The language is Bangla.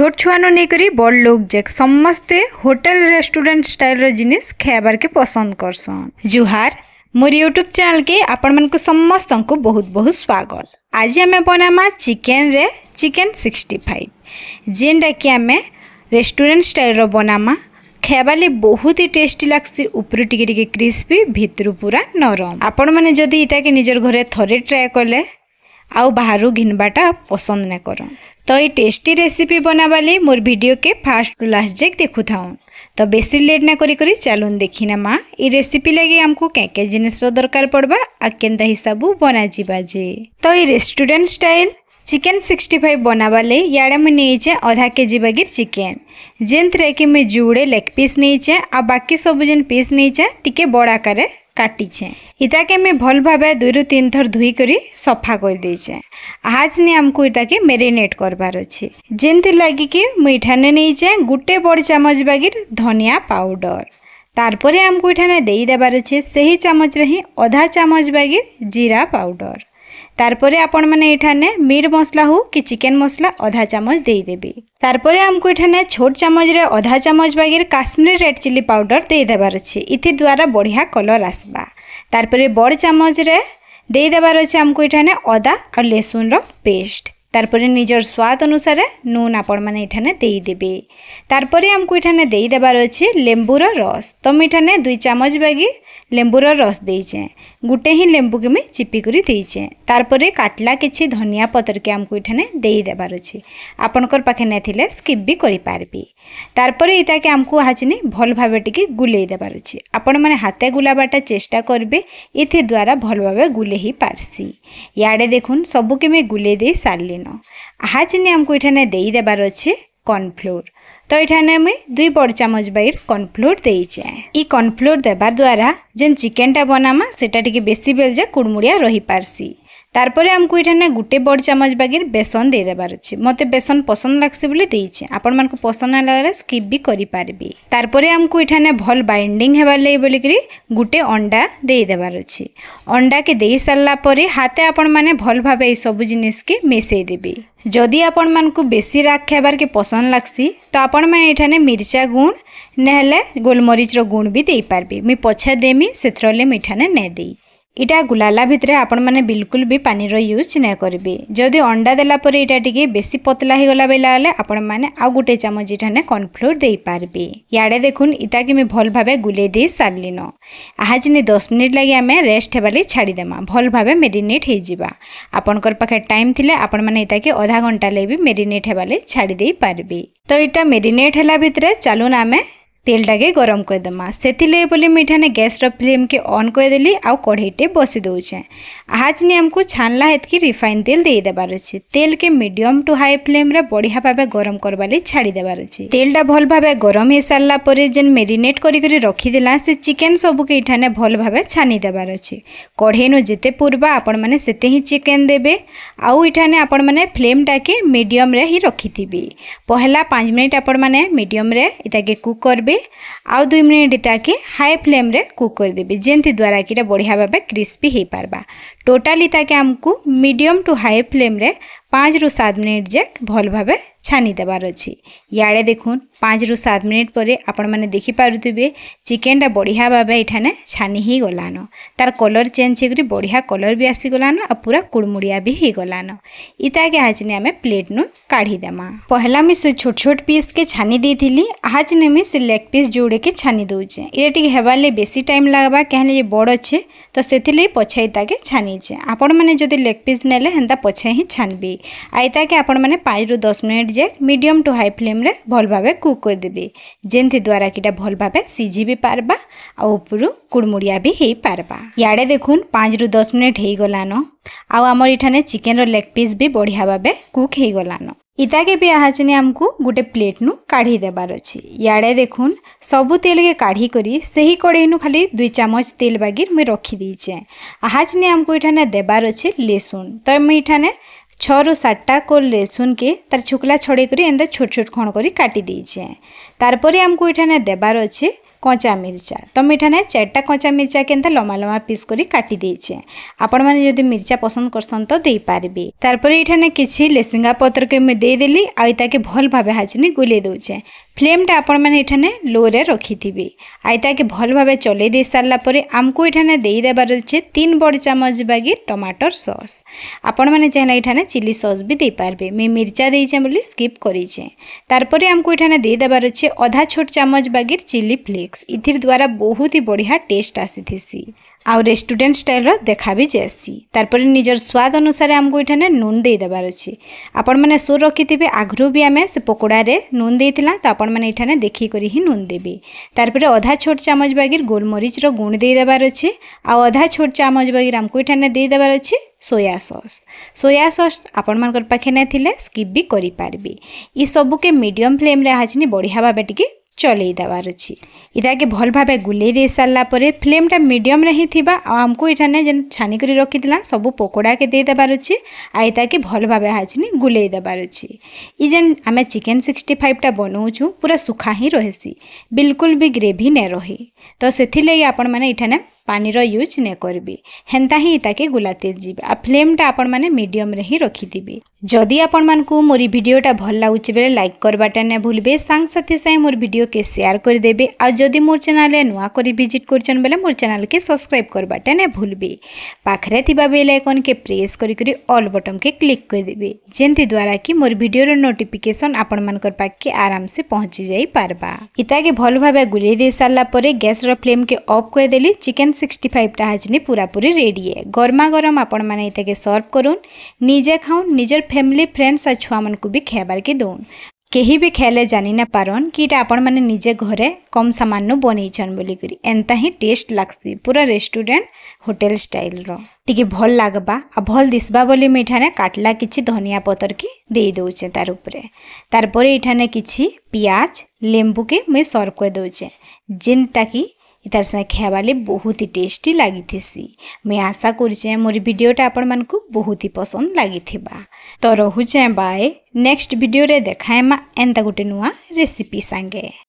ছোট ଛୁଆନୁ ନେଇକରି ବଡ଼ ଲୋକ୍ ଯାକ୍ ସମସ୍ତେ ହୋଟେଲ୍ ରେଷ୍ଟୁରାଣ୍ଟ ଷ୍ଟାଇଲ୍ର ଜିନିଷ୍ ଖାଇବାର୍କେ ପସନ୍ଦ କର୍ସନ୍ ଜୁହାର ମୋର ୟୁଟ୍ୟୁବ୍ ଚ୍ୟାନେଲ୍କେ ଆପଣମାନଙ୍କୁ ସମସ୍ତଙ୍କୁ ବହୁତ ବହୁତ ସ୍ୱାଗତ ଆଜି ଆମେ ବନାମା ଚିକେନ୍ରେ ଚିକେନ୍ ସିକ୍ସଟି ଫାଇଭ୍ ଯେନ୍ଟାକି ଆମେ ରେଷ୍ଟୁରାଣ୍ଟ ଷ୍ଟାଇଲ୍ର ବନାମା ଖାଇବାର୍ ଲାଗି ବହୁତ ହି ଟେଷ୍ଟି ଲାଗ୍ସି ଉପରୁ ଟିକେ ଟିକେ କ୍ରିସ୍ପି ଭିତରୁ ପୁରା ନରମ ଆପଣମାନେ ଯଦି ଇତାକେ ନିଜର ଘରେ ଥରେ ଟ୍ରାଏ କଲେ आउ बाहर घिनवाटा पसंद ना कर तो ये टेस्टी रेसिपी बनावा लगे मोर वीडियो के फास्ट टू लास्ट जेक देखु था तो बेसी लेट ना करी करी चलून देखिना माँ ये रेसिपी लगे आमको क्या क्या जिनस दरकार पड़वा आ के हिसाब बनाजी बाजे तो ये restaurant style chicken sixty five বানাবার লাগে ইয়াড়ে মুই নিয়েছে অধা কেজি বাগির চিকেন যেনথে কি মুই জুড়ে লেগ পিস নিয়েছে আর বাকি সবু যেন পিস নিয়েছে টিকে বড় আকারে কাটিছে ইটাকে আমি ভাল ভাবে দুই রু তিন থর ধুই করি সফা করে দিয়েছে আজ নিয়ে আমি ইটাকে মেরিনেট করবার অছি যেনথি লাগি কি মুই এখানে নিয়েছে গোটে বড় চামচ বাগির ধনিয়া পাউডর তারপরে আমি এখানে দিয়ে দেবার অছে সেই চামচরে হি অধা চামচ বাগির জিরা পাউডর তারপরে আপনার মানে এখানে মিট মশলা হো কি চিকেন মশলা অধা চামচ দিয়েদেবি তারপরে আমি এখানে ছোট চামচরে অধা চামচ বাগের কাশ্মীর রেড চিলি পাউডর দিয়েদেবার অছে এটির দ্বারা বড়িয়া কলর আসবা তারপরে বড় চামচরে দিয়েদেবার অছে আমি এখানে অদা আর লেসুনর পেস্ট তারপরে নিজের স্বাদ অনুসারে নুন আপন মানে এখানে দিয়েদেবে তারপরে আমি এখানে দিয়েদেবার অছে লেম্বুর রস তো আমি এখানে দুই চামচ বাগি লেম্বুর রস দিয়েছে গোটে হি লেম্বুকে মুই চিপি করে দিয়েছে তারপরে কাটলা কিছু ধনিয়া পত্রকে আমি এখানে দিয়ে দেবার অছি আপনার পাখে নেলে স্কিপ বি করে পারবি তারপরে এটাকে আমি হাজিনি ভালভাবে টিকি গুলাই দেবার অছি আপন মানে হাতে গুলাবাটা চেষ্টা করবে এতে দ্বারা ভালভাবে গুলাই পারসি ইয়াড়ে দেখুন সবুকে মুই গুলাই দিয়ে সারলিন হাজিনি আমি এখানে দিয়ে দেবার অছে কর্নফ্লোর তো এখানে আমি দুই বড় চামচ বাইর কর্নফ্লোর দিয়েছে এই কর্নফ্লোর দেবার দ্বারা যেন চিকেনটা বনামা সেটা টিকে বেশি বেল যে কুড়মুড়িয়া রহিপারসি তারপরে আমাকে এখানে গোটে বড় চামচ বাগের বেসন দিয়ে দেবার অছি মতো বেসন পছন্দ লাগছে বলে দিয়েছে আপন মানুষ পছন্দ না লাগলে স্কিপ বি করে পারবি তারপরে আমাকে এখানে ভাল বাইন্ডিং হবার লাগে বলিকি গোটে অন্ডা দিয়ে দেবার অছি অন্ডাকে দিয়ে সারা পরে হাতে আপন মানে ভাল ভাবে এই সব জিনিসকে মিশাই দেবে যদি আপন মানুষ বেশি রাগ খাইবারকে পছন্দ লাগছে তো আপন মানে এখানে মির্চা গুণ নহলে গোলমরিচর গুণ বি দিয়ে পারবি মি পছা দেমি সেতরলে মিঠানে নে দেই এটা ଗୁଲାଲା ଭିତରେ ଆପଣମାନେ ବିଲକୁଲ ବି ପାଣିର ୟୁଜ୍ ନା କରିବେ ଯଦି ଅଣ୍ଡା ଦେଲା ପରେ ଏଇଟା ଟିକେ ବେଶୀ ପତଲା ହେଇଗଲା ବେଲା ହେଲେ ଆପଣମାନେ ଆଉ ଗୋଟେ ଚାମଚ ଏଠାନେ କର୍ଣ୍ଣଫ୍ଲୋର୍ ଦେଇପାରିବେ ଇଆଡ଼େ ଦେଖୁନ୍ ଇଟା କି ମୁଇଁ ଭଲ୍ ଭାବେ ଗୁଲେଇ ଦେଇ ସାରିଲିନ ଆହାଜିନି ଦଶ ମିନିଟ୍ ଲାଗି ଆମେ ରେଷ୍ଟ ହେବା ଲାଗି ଛାଡ଼ିଦେମା ଭଲ୍ ଭାବେ ମେରିନେଟ୍ ହେଇଯିବା ଆପଣଙ୍କର ପାଖେ ଟାଇମ୍ ଥିଲେ ଆପଣମାନେ ଇଟାକେ ଅଧା ଘଣ୍ଟା ଲାଗି ବି ମେରିନେଟ୍ ହେବା ଲାଗି ଛାଡ଼ି ଦେଇପାରିବେ ତ ଏଇଟା ମେରିନେଟ୍ ହେଲା ଭିତରେ ଚାଲୁନ୍ ଆମେ তেলটাকে গরম করেদেমা সেগে বলে মুই এখানে গ্যাসর ফ্লেমকে অন করেদেলি আউ কড়াইটে বসি দেছে আজ নি আমি ছানলা এতকি রিফাইন তেল দিয়ে দেবার অছে তেলকে মিডিয়াম টু হাই ফ্লেম্রে বড়িয়া ভাবে গরম করবার ছাড়ি দেবার অছে তেলটা ভাল ভাবে গরম হয়ে সারা পরে যে মেরিনেট করি রখিদেলা সে চিকেন সবুকে এখানে ভাল ভাবে ছানি দেবার অছে কড়াইনু যেতে পূর্বা আপন মানে সেতে হি চিকেন দেবে আউ এখানে আপন মানে ফ্লেমটাকে মিডিয়মরে হি রখিথিবি পহলা পাঁচ মিনিট আপন মানে মিডিয়মরে এটাকে কুক করবে ନେବେ ଆଉ ଦୁଇ ମିନିଟ୍ ତାକେ ହାଇ ଫ୍ଲେମ୍ରେ କୁକ୍ କରିଦେବେ ଯେମିତି ଦ୍ୱାରା କି ଏଇଟା ବଢ଼ିଆ ଭାବେ କ୍ରିସ୍ପି ହୋଇପାରବା ଟୋଟାଲି ତାକେ ଆମକୁ ମିଡ଼ିୟମ୍ ଟୁ ହାଇ ଫ୍ଲେମ୍ରେ পাঁচরু সাত মিনিট যাক ভালভাবে ছানি দেবার অছি ইয়াড়ে দেখুন পাঁচরু সাত মিনিট পরে আপনার দেখিপারে চিকেনটা বড়িয়া ভাবে এখানে ছানি হয়ে গলান তার কলর চেঞ্জ হয়ে বড়িয়া কলর বি আসিগলান আর পুরা কুড়মুড়িয়া বি হয়ে গলান ইতাকে আজনে আমি প্লেট নু কাঢ়ি দেমা পহলা মুই সে ছোট ছোট পিস কে ছানি দিয়েছিলি আজনে মুই সে লেগ পিস যোড়ে কে ছানি দৌছে এটা টিকে হবার লাগে বেশি টাইম লাগবা কেহলে যে বড় অছে তো সেথির পছে ইতাকে ছানিছে আপন মানে যদি লেগ পিস নেলে হেন্তা পছে হি ছানবি ଆଇତାକେ ଆପଣମାନେ ପାଞ୍ଚରୁ ଦଶ ମିନିଟ୍ ଯାଏ ମିଡ଼ିୟମ୍ ଟୁ ହାଇ ଫ୍ଲେମ୍ରେ ଭଲ ଭାବେ କୁକ୍ କରିଦେବେ ଯେନ୍ଥିଦ୍ୱାରା କି ଏଇଟା ଭଲ ଭାବେ ସିଝି ବି ପାର୍ବା ଆଉ ଉପରୁ କୁଡ଼ମୁଡ଼ିଆ ବି ହେଇପାର୍ବା ଇଆଡ଼େ ଦେଖୁନ୍ ପାଞ୍ଚରୁ ଦଶ ମିନିଟ୍ ହେଇଗଲାନ ଆଉ ଆମର ଏଠାନେ ଚିକେନ୍ର ଲେଗ୍ ପିସ୍ ବି ବଢ଼ିଆ ଭାବେ କୁକ୍ ହେଇଗଲାନ ଇତାକେ ବି ଆହାଚିନି ଆମକୁ ଗୋଟେ ପ୍ଲେଟ୍ନୁ କାଢ଼ି ଦେବାର ଅଛି ଇଆଡ଼େ ଦେଖୁନ୍ ସବୁ ତେଲ୍କେ କାଢ଼ି କରି ସେହି କଢ଼େଇନୁ ଖାଲି ଦୁଇ ଚାମଚ ତେଲ୍ ବାଗିର୍ ମୁଇଁ ରଖିଦେଇଛେଁ ଆହାଚିନି ଆମକୁ ଇଠାନେ ଦେବାର ଅଛି ଲେସୁନ୍ ତ ମୁଇଁ ଇଠାନେ ছু সাতটা কোল রেসুনকে তার ছুকলা ছড়াই করে এমতা ছোট ছোট খণ করে কাটি দিয়েছে তারপরে আমি এখানে দেবার আছে কঁচা মির্চা তো মুই এখানে চারটা কঁচা মির্চা কেনতা লম্বা লম্বা পিস করে কাটি দিয়েছে আপন মানে যদি মির্চা পছন্দ করছেন তো দেইপারবি তারপরে এখানে কিছু লেসিঙ্গা পত্রকে মুই দিলি আর এটাকে ভাল ভাবে হাচিনি গুলাই দেউছে ফ্লেমটা আপন মানে এখানে লোরে রখিথিবি আর এটাকে ভাল ভাবে চলাই দিয়ে সারা পরে আমকু এখানে দেবার আছে তিন বড় চামচ বাগি টমাটর সস আপন মানে চাইলে এখানে চিলি সস বি দেইপারবে মুই মির্চা দিয়েছে বলে স্কিপ করিছে তারপরে আমকু এখানে দিয়ে দেবার আছে অধা ছোট চামচ বাগির চিলি ফ্লেক্স ମିକ୍ସ ଇଥିର୍ ଦ୍ୱାରା ବହୁତ ହି ବଢ଼ିଆ ଟେଷ୍ଟ ଆସିଥିସି ଆଉ ରେଷ୍ଟୁରାଣ୍ଟ ଷ୍ଟାଇଲ୍ର ଦେଖା ବି ଯାଏସି ତାର୍ପରେ ନିଜର ସ୍ୱାଦ ଅନୁସାରେ ଆମକୁ ଏଠାନେ ନୁନ୍ ଦେଇଦେବାର ଅଛି ଆପଣମାନେ ସୋର ରଖିଥିବେ ଆଗରୁ ବି ଆମେ ସେ ପକୋଡ଼ାରେ ନୁନ୍ ଦେଇଥିଲା ତ ଆପଣମାନେ ଏଠାନେ ଦେଖିକରି ହିଁ ନୁନ୍ ଦେବେ ତାର୍ପରେ ଅଧା ଛୋଟ ଚାମଚ ବାଗିର ଗୋଲମରିଚର ଗୁଣ୍ଡ ଦେଇଦେବାର ଅଛି ଆଉ ଅଧା ଛୋଟ ଚାମଚ ବାଗିର ଆମକୁ ଏଠାନେ ଦେଇଦେବାର ଅଛି ସୋୟା ସସ୍ ସୋୟା ସସ୍ ଆପଣମାନଙ୍କର ପାଖେ ନାଇଁ ଥିଲେ ସ୍କିପ୍ ବି କରିପାରିବେ ଇସବୁକେ ମିଡ଼ିୟମ୍ ଫ୍ଲେମ୍ରେ ଆହାଚିନି ବଢ଼ିଆ ଭାବେ ଟିକେ চলেই দেওয়ার অছি এটাকে ভাল গুলাই দিয়ে সারা পরে ফ্লেমটা মিডিয়াম রে থিবা আমি এখানে যে ছানি করে রখিলা সবু পকোড়াকে দিয়ে দেবার অছি আর এটাকে ভাল হাঁচিনি গুলাই দেবার অছি এই যে আমি চিকেন সিক্সটি ফাইভটা বনাওছু পুরা শুখা হি রহেসি বিলকুল বি গ্রেভি নে রহে তো সেথির লাগে আপনার এখানে ପାଣିର ୟୁଜ୍ ନେ କରିବି ହେନ୍ତା ହିଁ ତାକେ ଗୁଲାତି ଯିବେ ଆଉ ଫ୍ଲେମ୍ଟା ଆପଣମାନେ ମିଡ଼ିୟମ୍ରେ ହିଁ ରଖିଥିବେ ଯଦି ଆପଣମାନଙ୍କୁ ମୋର ଭିଡ଼ିଓଟା ଭଲ ଲାଗୁଛି ବେଲେ ଲାଇକ୍ କରିବାଟା ନା ଭୁଲିବେ ସାଙ୍ଗସାଥି ସାଙ୍ଗେ ମୋର ଭିଡ଼ିଓକେ ସେୟାର କରିଦେବେ ଆଉ ଯଦି ମୋର ଚ୍ୟାନେଲ୍ରେ ନୂଆ କରି ଭିଜିଟ୍ କରୁଛନ୍ତି ବେଲେ ମୋର ଚ୍ୟାନେଲ୍କେ ସବସ୍କ୍ରାଇବ୍ କରିବାଟା ନା ଭୁଲିବେ ପାଖରେ ଥିବା ବେଲ୍ ଆଇକନ୍କେ ପ୍ରେସ୍ କରିକରି ଅଲ୍ ବଟନ୍କେ କ୍ଲିକ୍ କରିଦେବେ ଯେନ୍ତି ଦ୍ୱାରା କି ମୋର ଭିଡ଼ିଓର ନୋଟିଫିକେସନ୍ ଆପଣମାନଙ୍କର ପାଖକେ ଆରାମସେ ପହଞ୍ଚି ଯାଇପାରବା ଇତାକେ ଭଲ ଭାବେ ଗୁଲେଇ ଦେଇ ସାରିଲା ପରେ ଗ୍ୟାସ୍ର ଫ୍ଲେମ୍କେ ଅଫ୍ କରିଦେଲି ଚିକେନ୍ সিক্সটি ফাইভটা হাজনি পুরাপুরি রেডি গরমা গরম আপন মানে এটাকে সর্ভ করুন নিজে খাউন নিজের ফ্যামিলি ফ্রেন্ডস আর ছুয়া মানুষ বি খাইবারকে দৌন কেহি বি খেলে জানি না পারন কি এটা আপন মানে নিজে ঘরে কম সামান্য বনাইছন বলিকি এন্তা হি টেস্ট লাগসি পুরা রেস্টুরেন্ট হোটেল স্টাইলর টিকে ভল লাগবা আর ভল দিশবা বলে মুই এখানে কাটলা কিছু ধনিয়া পতরকে দিয়ে দেউছে তার উপরে তারপরে এখানে কিছু পিঁয়াজ লেম্বুকে মুই সর্ভ করে দেউছে যেনটা কি এটার সাথে খাইবালে বহুত টেস্টি লাগিথিসি ମୁଇଁ ଆଶା କରୁଛେଁ ମୋର ଭିଡ଼ିଓଟା ଆପଣମାନଙ୍କୁ ବହୁତ ହି ପସନ୍ଦ ଲାଗିଥିବା ତ ରହୁଛେଁ ବାଏ ନେକ୍ସଟ ଭିଡ଼ିଓରେ ଦେଖାଏମା ଏନ୍ତା ଗୋଟେ ନୂଆ ରେସିପି ସାଙ୍ଗେ